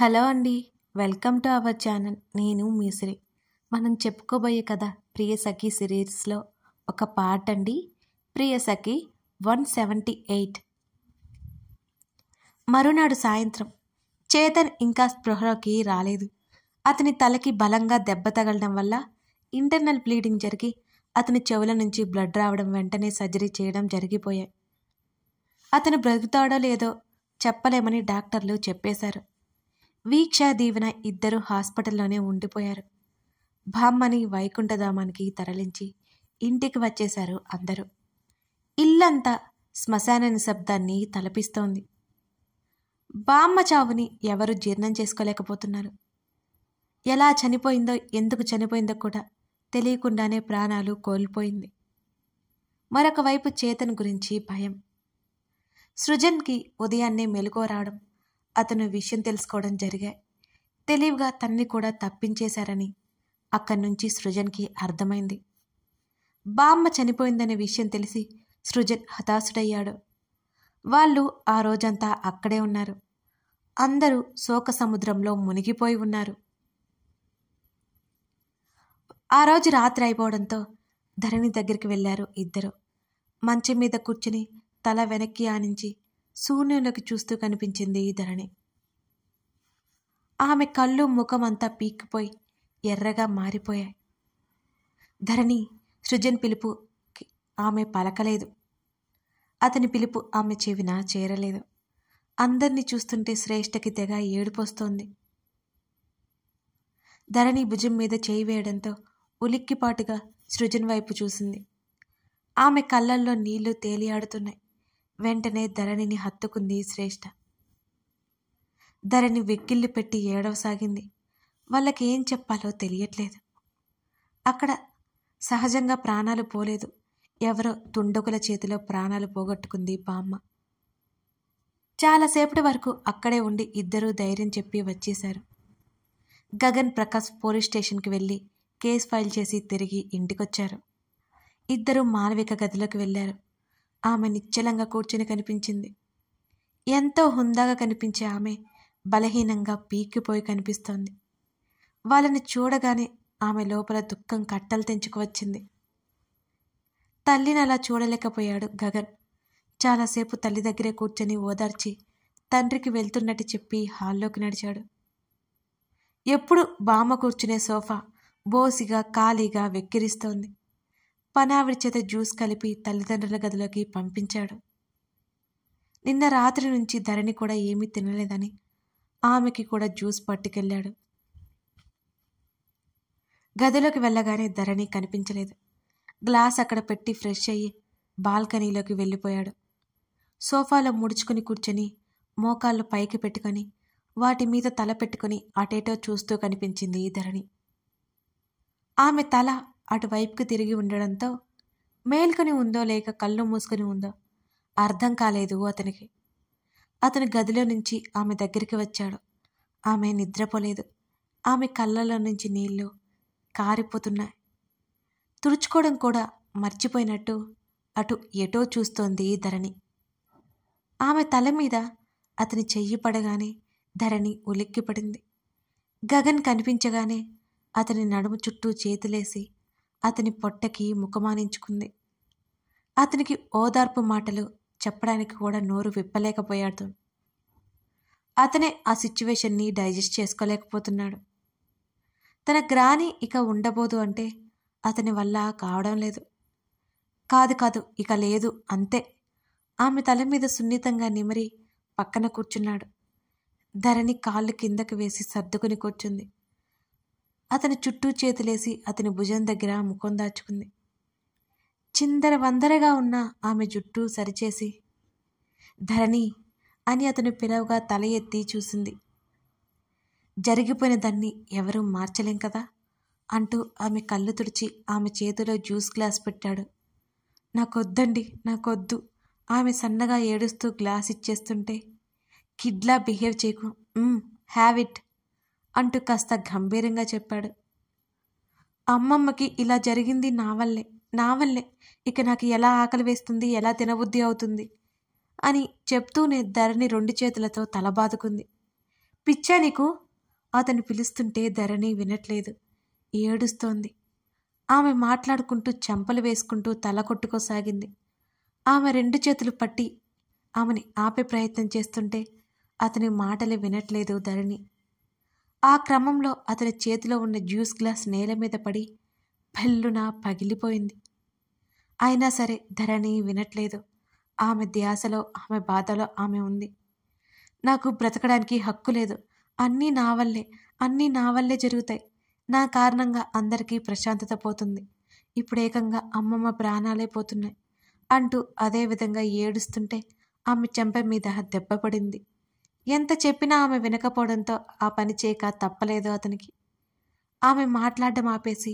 hello అండి welcome to our channel నేను మీసిరి మనం చెప్పుకోబోయే కదా ప్రియ సఖి సిరీస్లో ఒక పార్ట్ అండి Priya Sakhi one seventy eight మరునాడు సాయంత్రం చేతన్ ఇంకా స్పృహలోకి రాలేదు అతని తలకి బలంగా దెబ్బ తగలడం వల్ల ఇంటర్నల్ బ్లీడింగ్ జరిగి అతని చెవుల నుంచి బ్లడ్ రావడం వెంటనే సర్జరీ చేయడం జరిగిపోయాయి అతను బ్రతుకుతాడో లేదో చెప్పలేమని డాక్టర్లు చెప్పేశారు వీక్ష దీవెన ఇద్దరు హాస్పిటల్లోనే ఉండిపోయారు బామ్మని వైకుంఠధామానికి తరలించి ఇంటికి వచ్చేశారు అందరూ ఇల్లంతా శ్మశాన నిశ్శబ్దాన్ని తలపిస్తోంది బామ్మ చావుని ఎవరు జీర్ణం చేసుకోలేకపోతున్నారు ఎలా చనిపోయిందో ఎందుకు చనిపోయిందో కూడా తెలియకుండానే ప్రాణాలు కోల్పోయింది మరొక వైపు చేతన్ గురించి భయం సృజన్కి ఉదయాన్నే మెలుకో రావడం అతను విషయం తెలుసుకోవడం జరిగాయి తెలివిగా తన్ని కూడా తప్పించేశారని అక్కడి నుంచి సృజన్కి అర్థమైంది బామ్మ చనిపోయిందనే విషయం తెలిసి సృజన్ హతాశుడయ్యాడు వాళ్ళు ఆ రోజంతా అక్కడే ఉన్నారు అందరూ శోక సముద్రంలో మునిగిపోయి ఉన్నారు ఆ రోజు రాత్రి అయిపోవడంతో ధరణి దగ్గరికి వెళ్ళారు ఇద్దరు మంచం మీద కూర్చుని తల వెనక్కి ఆనించి శూన్యంలోకి చూస్తూ కనిపించింది ఈ ధరణి ఆమె కళ్ళు ముఖం అంతా పీక్కిపోయి ఎర్రగా మారిపోయాయి ధరణి సృజన్ పిలుపు ఆమె పలకలేదు అతని పిలుపు ఆమె చెవిన చేరలేదు అందరినీ చూస్తుంటే శ్రేష్టకి తెగ ఏడుపొస్తోంది ధరణి భుజం మీద చేయి వేయడంతో ఉలిక్కిపాటుగా సృజన్ వైపు చూసింది ఆమె కళ్ళల్లో నీళ్లు తేలియాడుతున్నాయి వెంటనే ధరణిని హత్తుకుంది శ్రేష్ఠ ధరణి వెక్కిళ్ళు పెట్టి ఏడవసాగింది వాళ్ళకి ఏం చెప్పాలో తెలియట్లేదు అక్కడ సహజంగా ప్రాణాలు పోలేదు ఎవరో తుండకుల చేతిలో ప్రాణాలు పోగొట్టుకుంది బామ్మ చాలాసేపటి వరకు అక్కడే ఉండి ఇద్దరూ ధైర్యం చెప్పి వచ్చేశారు గగన్ ప్రకాష్ పోలీస్ స్టేషన్కి వెళ్ళి కేసు ఫైల్ చేసి తిరిగి ఇంటికొచ్చారు ఇద్దరు మాలవిక గదిలోకి వెళ్ళారు ఆమె నిశ్చలంగా కూర్చుని కనిపించింది ఎంతో హుందాగా కనిపించే ఆమె బలహీనంగా పీకిపోయి కనిపిస్తోంది వాళ్ళని చూడగానే ఆమె లోపల దుఃఖం కట్టలు తెంచుకువచ్చింది తల్లిని అలా చూడలేకపోయాడు గగన్ చాలాసేపు తల్లి దగ్గరే కూర్చొని ఓదార్చి తండ్రికి వెళ్తున్నట్టు చెప్పి హాల్లోకి నడిచాడు ఎప్పుడు బామ్మ కూర్చునే సోఫా బోసిగా ఖాళీగా వెక్కిరిస్తోంది పనావిడి చేత జ్యూస్ కలిపి తల్లిదండ్రుల గదిలోకి పంపించాడు నిన్న రాత్రి నుంచి ధరణి కూడా ఏమీ తినలేదని ఆమెకి కూడా జ్యూస్ పట్టుకెళ్ళాడు గదిలోకి వెళ్ళగానే ధరణి కనిపించలేదు గ్లాస్ అక్కడ పెట్టి ఫ్రెష్ అయ్యి బాల్కనీలోకి వెళ్ళిపోయాడు సోఫాలో ముడుచుకుని కూర్చొని మోకాళ్ళు పైకి పెట్టుకొని వాటి మీద తల పెట్టుకుని అటేటో చూస్తూ కనిపించింది ఈ ధరణి ఆమె తల అటువైపుకి తిరిగి ఉండడంతో మేల్కొని ఉందో లేక కళ్ళు మూసుకొని ఉందో అర్థం కాలేదు అతనికి అతను గదిలో నుంచి ఆమె దగ్గరికి వచ్చాడు ఆమె నిద్రపోలేదు ఆమె కళ్ళలో నుంచి నీళ్లు కారిపోతున్నాయి తుడుచుకోవడం కూడా మర్చిపోయినట్టు అటు ఎటో చూస్తోంది ధరణి ఆమె తల మీద అతని చెయ్యి పడగానే ధరణి ఉలిక్కిపడింది గగన్ కనిపించగానే అతని నడుము చుట్టూ చేతులేసి అతని పొట్టకి ముఖమానించుకుంది అతనికి ఓదార్పు మాటలు చెప్పడానికి కూడా నోరు విప్పలేకపోయాడు అతనే ఆ సిచ్యువేషన్ని డైజెస్ట్ చేసుకోలేకపోతున్నాడు తన గ్రాని ఇక ఉండబోదు అంటే అతని వల్ల కావడం లేదు కాదు కాదు ఇక లేదు అంతే ఆమె తల మీద సున్నితంగా నిమిరి పక్కన కూర్చున్నాడు ధరణి కాళ్ళు కిందకు వేసి సర్దుకుని కూర్చుంది అతని చుట్టూ చేతులేసి అతని భుజం దగ్గర ముఖం దాచుకుంది చిందర వందరగా ఉన్న ఆమె జుట్టు సరిచేసి ధరణి అని అతను పిలవగా తల ఎత్తి చూసింది జరిగిపోయిన దాన్ని ఎవరూ మార్చలేం కదా అంటూ ఆమె కళ్ళు తుడిచి ఆమె చేతిలో జ్యూస్ గ్లాస్ పెట్టాడు నాకొద్దండి నాకొద్దు ఆమె సన్నగా ఏడుస్తూ గ్లాస్ ఇచ్చేస్తుంటే కిడ్లా బిహేవ్ చేయకు హ్యావ్ ఇట్ అంటూ కాస్త గంభీరంగా చెప్పాడు అమ్మమ్మకి ఇలా జరిగింది నా వల్లే నా వల్లే ఇక నాకు ఎలా ఆకలి వేస్తుంది ఎలా తినబుద్ధి అవుతుంది అని చెప్తూనే ధరణి రెండు చేతులతో తల బాదుకుంది పిచ్చా నీకు అతను పిలుస్తుంటే ధరణి వినట్లేదు ఏడుస్తోంది ఆమె మాట్లాడుకుంటూ చెంపలు వేసుకుంటూ తల కొట్టుకోసాగింది ఆమె రెండు చేతులు పట్టి ఆమెని ఆపే ప్రయత్నం చేస్తుంటే అతని మాటలే వినట్లేదు ధరణి ఆ క్రమంలో అతని చేతిలో ఉన్న జ్యూస్ గ్లాస్ నేల మీద పడి పెళ్ళున పగిలిపోయింది అయినా సరే ధరణి వినట్లేదు ఆమె ధ్యాసలో ఆమె బాధలో ఆమె ఉంది నాకు బ్రతకడానికి హక్కు లేదు అన్నీ నా వల్లే అన్నీ నా వల్లే జరుగుతాయి నా కారణంగా అందరికీ ప్రశాంతత పోతుంది ఇప్పుడు ఏకంగా అమ్మమ్మ ప్రాణాలే పోతున్నాయి అంటూ అదేవిధంగా ఏడుస్తుంటే ఆమె చెంప మీద దెబ్బ పడింది ఎంత చెప్పినా ఆమె వినకపోవడంతో ఆ పని చేయక తప్పలేదు అతనికి ఆమె మాట్లాడడం ఆపేసి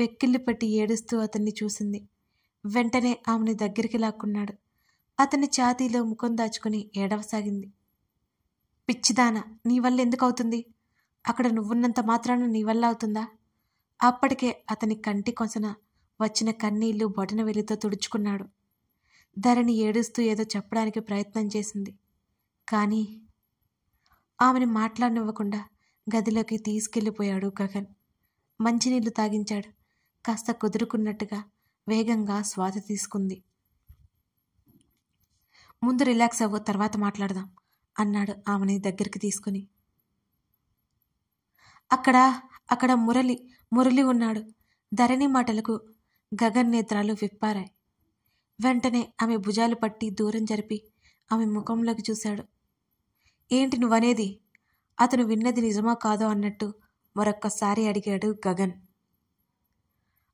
వెక్కిళ్ళు పెట్టి ఏడుస్తూ అతన్ని చూసింది వెంటనే ఆమెని దగ్గరికి లాక్కున్నాడు అతని ఛాతీలో ముఖం దాచుకుని ఏడవసాగింది పిచ్చిదాన నీ వల్ల ఎందుకు అవుతుంది అక్కడ నువ్వున్నంత మాత్రాన నీ వల్ల అవుతుందా అప్పటికే అతని కంటి కొసన వచ్చిన కన్నీళ్లు బొటన వెలితో తుడుచుకున్నాడు ధరణి ఏడుస్తూ ఏదో చెప్పడానికి ప్రయత్నం చేసింది కానీ ఆమెను మాట్లాడినివ్వకుండా గదిలోకి తీసుకెళ్ళిపోయాడు గగన్ మంచినీళ్లు తాగించాడు కాస్త కుదురుకున్నట్టుగా వేగంగా శ్వాస తీసుకుంది ముందు రిలాక్స్ అవ్వు తర్వాత మాట్లాడదాం అన్నాడు ఆమెని దగ్గరికి తీసుకుని అక్కడ అక్కడ మురళి మురళి ఉన్నాడు ధరణి మాటలకు గగన్ నేత్రాలు విప్పారాయి వెంటనే ఆమె భుజాలు పట్టి దూరం జరిపి ఆమె ముఖంలోకి చూశాడు ఏంటి నువ్వనేది అతను విన్నది నిజమా కాదో అన్నట్టు మరొక్కసారి అడిగాడు గగన్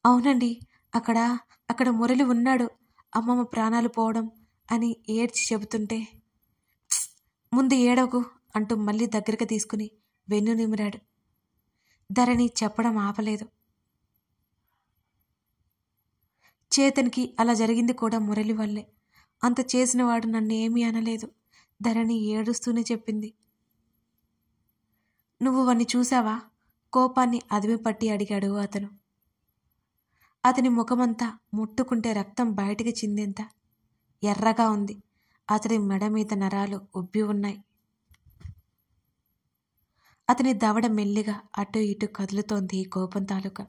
అవునండి అక్కడ అక్కడ మురళి ఉన్నాడు అమ్మమ్మ ప్రాణాలు పోవడం అని ఏడ్చి చెబుతుంటే ముందు ఏడవకు అంటూ మళ్ళీ దగ్గరికి తీసుకుని వెన్ను నిమిరాడు ధరణి చెప్పడం ఆపలేదు చేతనికి అలా జరిగింది కూడా మురళి వల్లే అంత చేసినవాడు నన్ను ఏమీ అనలేదు ధరణి ఏడుస్తూనే చెప్పింది నువ్వు వాణ్ణి చూసావా కోపాన్ని అదిమి పట్టి అడిగాడు అతను అతని ముఖమంతా ముట్టుకుంటే రక్తం బయటికి చిందేంత ఎర్రగా ఉంది అతని మెడ మీద నరాలు ఉబ్బి ఉన్నాయి అతని దవడ మెల్లిగా అటు ఇటు కదులుతోంది కోపం తాలూకా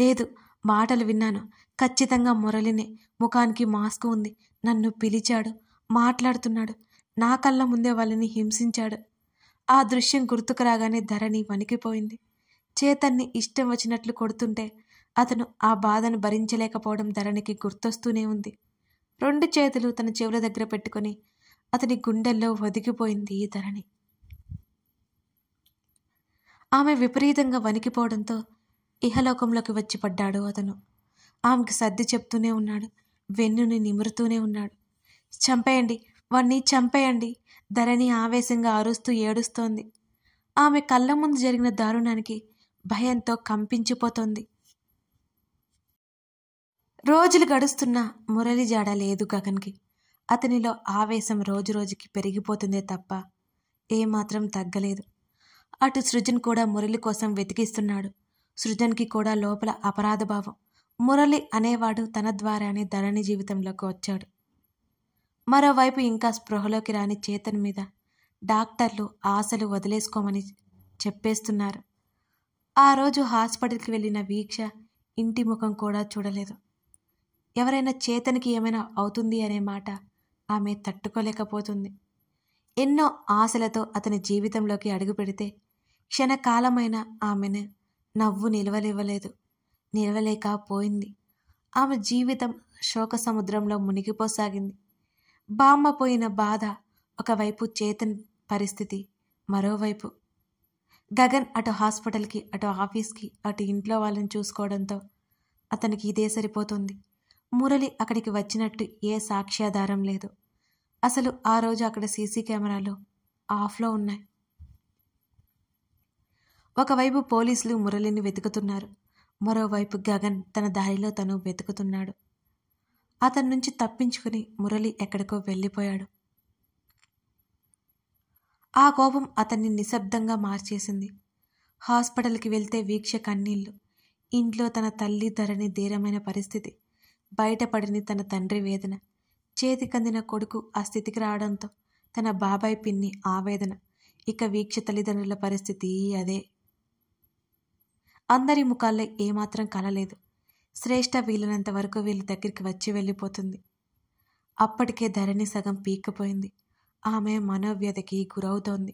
లేదు మాటలు విన్నాను ఖచ్చితంగా మురళినే ముఖానికి మాస్క్ ఉంది నన్ను పిలిచాడు మాట్లాడుతున్నాడు నా కళ్ళ ముందే వాళ్ళని హింసించాడు ఆ దృశ్యం గుర్తుకు రాగానే ధరణి వణికిపోయింది చేతన్ని ఇష్టం వచ్చినట్లు కొడుతుంటే అతను ఆ బాధను భరించలేకపోవడం ధరణికి గుర్తొస్తూనే ఉంది రెండు చేతులు తన చెవుల దగ్గర పెట్టుకుని అతని గుండెల్లో వదిగిపోయింది ఈ ధరణి ఆమె విపరీతంగా వణికిపోవడంతో ఇహలోకంలోకి వచ్చి పడ్డాడు అతను ఆమెకు సర్ది చెప్తూనే ఉన్నాడు వెన్నుని నిమురుతూనే ఉన్నాడు చంపేయండి వాణ్ణి చంపేయండి ధరణి ఆవేశంగా అరుస్తూ ఏడుస్తోంది ఆమె కళ్ళ ముందు జరిగిన దారుణానికి భయంతో కంపించిపోతోంది రోజులు గడుస్తున్నా మురళి జాడ లేదు గగన్కి అతనిలో ఆవేశం రోజురోజుకి పెరిగిపోతుందే తప్ప ఏమాత్రం తగ్గలేదు అటు సృజన్ కూడా మురళి కోసం వెతికిస్తున్నాడు సృజన్కి కూడా లోపల అపరాధభావం మురళి అనేవాడు తన ద్వారానే ధరణి జీవితంలోకి వచ్చాడు మరోవైపు ఇంకా స్పృహలోకి రాని చేతన్ మీద డాక్టర్లు ఆశలు వదిలేసుకోమని చెప్పేస్తున్నారు ఆ రోజు హాస్పిటల్కి వెళ్ళిన వీక్ష ఇంటి ముఖం కూడా చూడలేదు ఎవరైనా చేతనికి ఏమైనా అవుతుంది అనే మాట ఆమె తట్టుకోలేకపోతుంది ఎన్నో ఆశలతో అతని జీవితంలోకి అడుగు పెడితే క్షణకాలమైన ఆమెను నవ్వు నిలవలేక పోయింది ఆమె జీవితం శోక సముద్రంలో మునిగిపోసాగింది బామ్మ పోయిన బాధ ఒకవైపు చేతన్ పరిస్థితి మరోవైపు గగన్ అటు హాస్పిటల్కి అటు ఆఫీస్కి అటు ఇంట్లో వాళ్ళని చూసుకోవడంతో అతనికి ఇదే సరిపోతుంది మురళి అక్కడికి వచ్చినట్టు ఏ సాక్ష్యాధారం లేదు అసలు ఆ రోజు అక్కడ సీసీ కెమెరాలు ఆఫ్లో ఉన్నాయి ఒకవైపు పోలీసులు మురళిని వెతుకుతున్నారు మరోవైపు గగన్ తన దారిలో తను వెతుకుతున్నాడు అతని నుంచి తప్పించుకుని మురళి ఎక్కడికో వెళ్ళిపోయాడు ఆ కోపం అతన్ని నిశ్శబ్దంగా మార్చేసింది హాస్పిటల్కి వెళ్తే వీక్ష కన్నీళ్ళు ఇంట్లో తన తల్లి ధరని ధీరమైన పరిస్థితి బయటపడిని తన తండ్రి వేదన చేతికందిన కొడుకు ఆ స్థితికి రావడంతో తన బాబాయ్ పిన్ని ఆవేదన ఇక వీక్ష తల్లిదండ్రుల పరిస్థితి అదే అందరి ముఖాల్లో ఏమాత్రం కలలేదు శ్రేష్ట వీలైనంత వరకు వీళ్ళ దగ్గరికి వచ్చి వెళ్ళిపోతుంది అప్పటికే ధరణి సగం పీక్కపోయింది ఆమె మనోవ్యధకి గురవుతోంది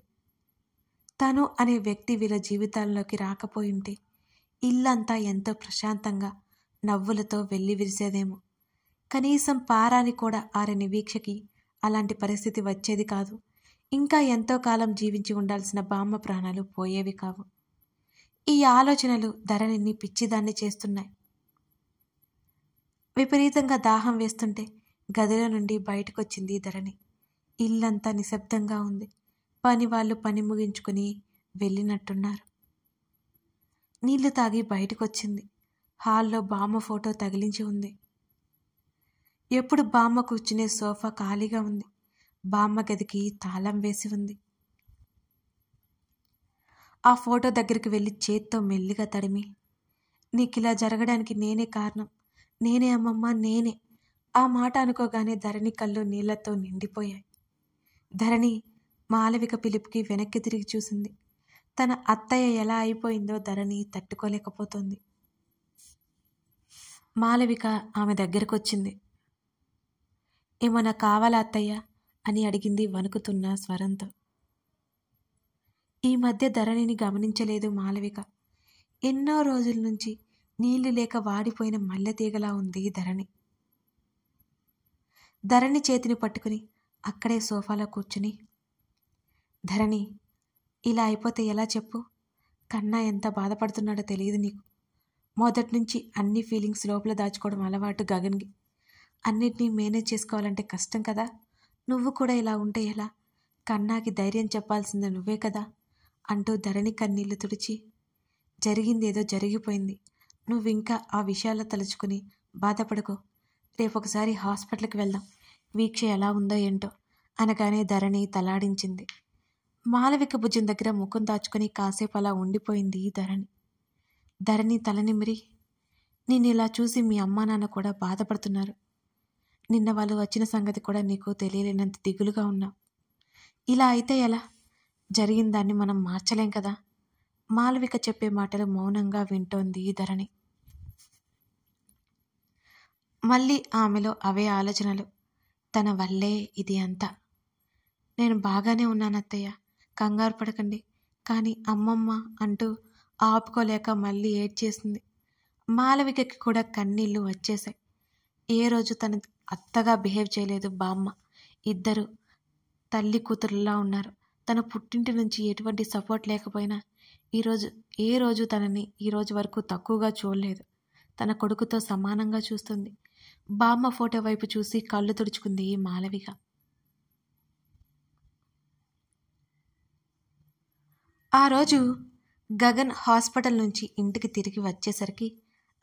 తను అనే వ్యక్తి వీళ్ళ జీవితాల్లోకి రాకపోయింటే ఇల్లంతా ఎంతో ప్రశాంతంగా నవ్వులతో వెళ్ళి విరిసేదేమో కనీసం పారాని కూడా ఆరని వీక్షకి అలాంటి పరిస్థితి వచ్చేది కాదు ఇంకా ఎంతో కాలం జీవించి ఉండాల్సిన బామ్మ ప్రాణాలు పోయేవి కావు ఈ ఆలోచనలు ధరణిని పిచ్చిదాన్ని చేస్తున్నాయి విపరీతంగా దాహం వేస్తుంటే గదిలో నుండి బయటకొచ్చింది ధరణి ఇల్లంతా నిశ్శబ్దంగా ఉంది పని వాళ్ళు పని ముగించుకుని వెళ్ళినట్టున్నారు నీళ్లు తాగి బయటకొచ్చింది హాల్లో బామ్మ ఫోటో తగిలించి ఉంది ఎప్పుడు బామ్మ కూర్చునే సోఫా ఖాళీగా ఉంది బామ్మ గదికి తాళం వేసి ఉంది ఆ ఫోటో దగ్గరికి వెళ్ళి చేత్తో మెల్లిగా తడిమి నీకు ఇలా జరగడానికి నేనే కారణం నేనే అమ్మమ్మ నేనే ఆ మాట అనుకోగానే ధరణి కళ్ళు నీళ్లతో నిండిపోయాయి ధరణి మాలవిక పిలుపుకి వెనక్కి తిరిగి చూసింది తన అత్తయ్య ఎలా అయిపోయిందో ధరణి తట్టుకోలేకపోతుంది మాలవిక ఆమె దగ్గరకు వచ్చింది ఏమన్నా కావాలా అత్తయ్య అని అడిగింది వణుకుతున్న స్వరంతో ఈ మధ్య ధరణిని గమనించలేదు మాలవిక ఎన్నో రోజుల నుంచి నీళ్లు లేక వాడిపోయిన మల్లెతీగలా ఉంది ధరణి ధరణి చేతిని పట్టుకుని అక్కడే సోఫాలో కూర్చుని ధరణి ఇలా అయిపోతే ఎలా చెప్పు కన్నా ఎంత బాధపడుతున్నాడో తెలియదు నీకు మొదటి నుంచి అన్ని ఫీలింగ్స్ లోపల దాచుకోవడం అలవాటు గగన్కి అన్నిటినీ మేనేజ్ చేసుకోవాలంటే కష్టం కదా నువ్వు కూడా ఇలా ఉంటే ఎలా కన్నాకి ధైర్యం చెప్పాల్సిందే నువ్వే కదా అంటూ ధరణి కన్నీళ్లు తుడిచి జరిగిందేదో జరిగిపోయింది నువ్వింకా ఆ విషయాల్లో తలుచుకుని బాధపడకు రేపొకసారి హాస్పిటల్కి వెళ్దాం వీక్ష ఎలా ఉందో ఏంటో అనగానే ధరణి తలాడించింది మాలవిక భుజం దగ్గర ముఖం దాచుకుని కాసేపు అలా ఉండిపోయింది ధరణి ధరణి తలనిమిరి నిన్ను ఇలా చూసి మీ అమ్మా నాన్న కూడా బాధపడుతున్నారు నిన్న వాళ్ళు వచ్చిన సంగతి కూడా నీకు తెలియలేనంత దిగులుగా ఉన్నా ఇలా అయితే ఎలా జరిగిన దాన్ని మనం మార్చలేం కదా మాలవిక చెప్పే మాటలు మౌనంగా వింటోంది ధరణి మళ్ళీ ఆమెలో అవే ఆలోచనలు తన వల్లే ఇది అంతా నేను బాగానే ఉన్నానత్తయ్య కంగారు పడకండి కానీ అమ్మమ్మ అంటూ ఆపుకోలేక మళ్ళీ ఏడ్చేసింది మాలవికకి కూడా కన్నీళ్ళు వచ్చేసాయి ఏ రోజు తన అత్తగా బిహేవ్ చేయలేదు బామ్మ ఇద్దరు తల్లి కూతురులా ఉన్నారు తన పుట్టింటి నుంచి ఎటువంటి సపోర్ట్ లేకపోయినా ఈరోజు ఏ రోజు తనని ఈరోజు వరకు తక్కువగా చూడలేదు తన కొడుకుతో సమానంగా చూస్తుంది బామ్మ ఫోటో వైపు చూసి కళ్ళు తుడుచుకుంది ఈ మాలవిక ఆ రోజు గగన్ హాస్పిటల్ నుంచి ఇంటికి తిరిగి వచ్చేసరికి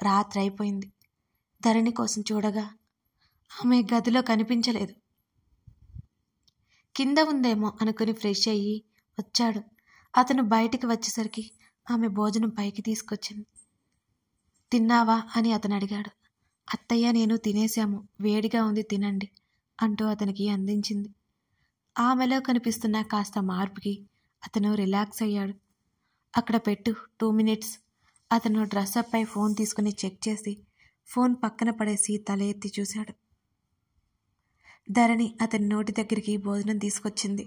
రాత్రి అయిపోయింది ధరణి కోసం చూడగా ఆమె గదిలో కనిపించలేదు కింద ఉందేమో అనుకుని ఫ్రెష్ అయ్యి వచ్చాడు అతను బయటికి వచ్చేసరికి ఆమె భోజనం పైకి తీసుకొచ్చింది తిన్నావా అని అతను అడిగాడు అత్తయ్య నేను తినేశాము వేడిగా ఉంది తినండి అంటూ అతనికి అందించింది ఆమెలో కనిపిస్తున్న కాస్త మార్పుకి అతను రిలాక్స్ అయ్యాడు అక్కడ పెట్టు టూ మినిట్స్ అతను డ్రెస్అప్ పై ఫోన్ తీసుకుని చెక్ చేసి ఫోన్ పక్కన పడేసి తల ఎత్తి చూశాడు ధరణి అతని నోటి దగ్గరికి భోజనం తీసుకొచ్చింది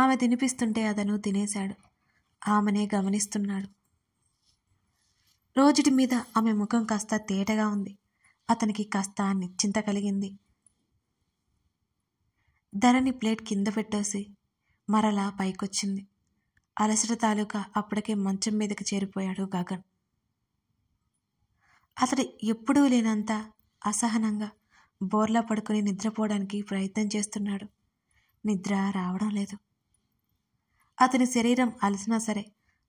ఆమె తినిపిస్తుంటే అతను తినేశాడు ఆమెనే గమనిస్తున్నాడు రోజుటి మీద ఆమె ముఖం కాస్త తేటగా ఉంది అతనికి కాస్త నిశ్చింత కలిగింది ధరణి ప్లేట్ కింద పెట్టేసి మరలా పైకొచ్చింది అలసట తాలూకా అప్పటికే మంచం మీదకి చేరిపోయాడు గగన్ అతడు ఎప్పుడూ లేనంత అసహనంగా బోర్లా పడుకుని నిద్రపోవడానికి ప్రయత్నం చేస్తున్నాడు నిద్ర రావడం లేదు అతని శరీరం అలసినా సరే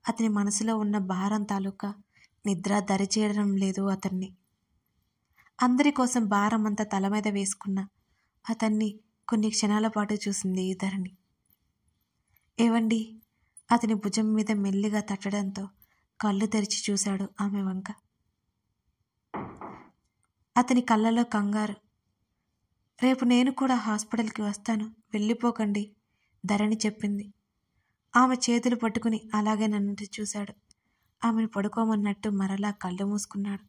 అతని మనసులో ఉన్న భారం తాలూకా నిద్ర దరిచేయడం లేదు అతన్ని అందరి కోసం భారం అంతా తల మీద వేసుకున్న అతన్ని కొన్ని క్షణాల పాటు చూసింది ధరణి ఏవండి అతని భుజం మీద మెల్లిగా తట్టడంతో కళ్ళు తెరిచి చూశాడు ఆమె వంక అతని కళ్ళలో కంగారు రేపు నేను కూడా హాస్పిటల్కి వస్తాను వెళ్ళిపోకండి ధరణి చెప్పింది ఆమె చేతులు పట్టుకుని అలాగే నన్ను చూశాడు ఆమెను పడుకోమన్నట్టు మరలా కళ్ళు మూసుకున్నాడు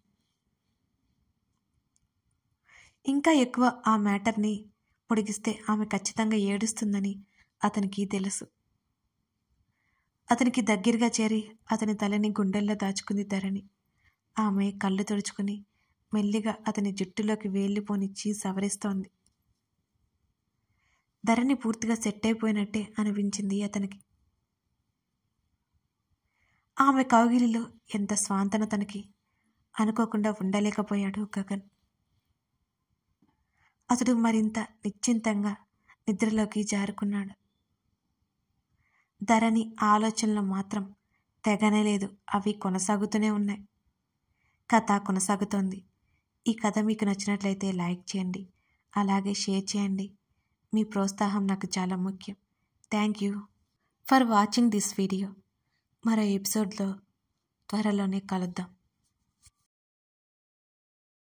ఇంకా ఎక్కువ ఆ మ్యాటర్ని పొడిగిస్తే ఆమె ఖచ్చితంగా ఏడుస్తుందని అతనికి తెలుసు అతనికి దగ్గరగా చేరి అతని తలని గుండెల్లో దాచుకుంది ధరణి ఆమె కళ్ళు తుడుచుకుని మెల్లిగా అతని జుట్టులోకి వేలిపోనిచ్చి సవరిస్తోంది ధరణి పూర్తిగా సెట్ అయిపోయినట్టే అనిపించింది అతనికి ఆమె కౌగిలిలో ఎంత స్వాంతన తనకి అనుకోకుండా ఉండలేకపోయాడు గగన్ అతడు మరింత నిశ్చింతంగా నిద్రలోకి జారుకున్నాడు ధరణి ఆలోచనలు మాత్రం తెగనేలేదు అవి కొనసాగుతూనే ఉన్నాయి కథ కొనసాగుతోంది ఈ కథ మీకు నచ్చినట్లయితే లైక్ చేయండి అలాగే షేర్ చేయండి మీ ప్రోత్సాహం నాకు చాలా ముఖ్యం thank you for watching this video మరో ఎపిసోడ్లో త్వరలోనే కలుద్దాం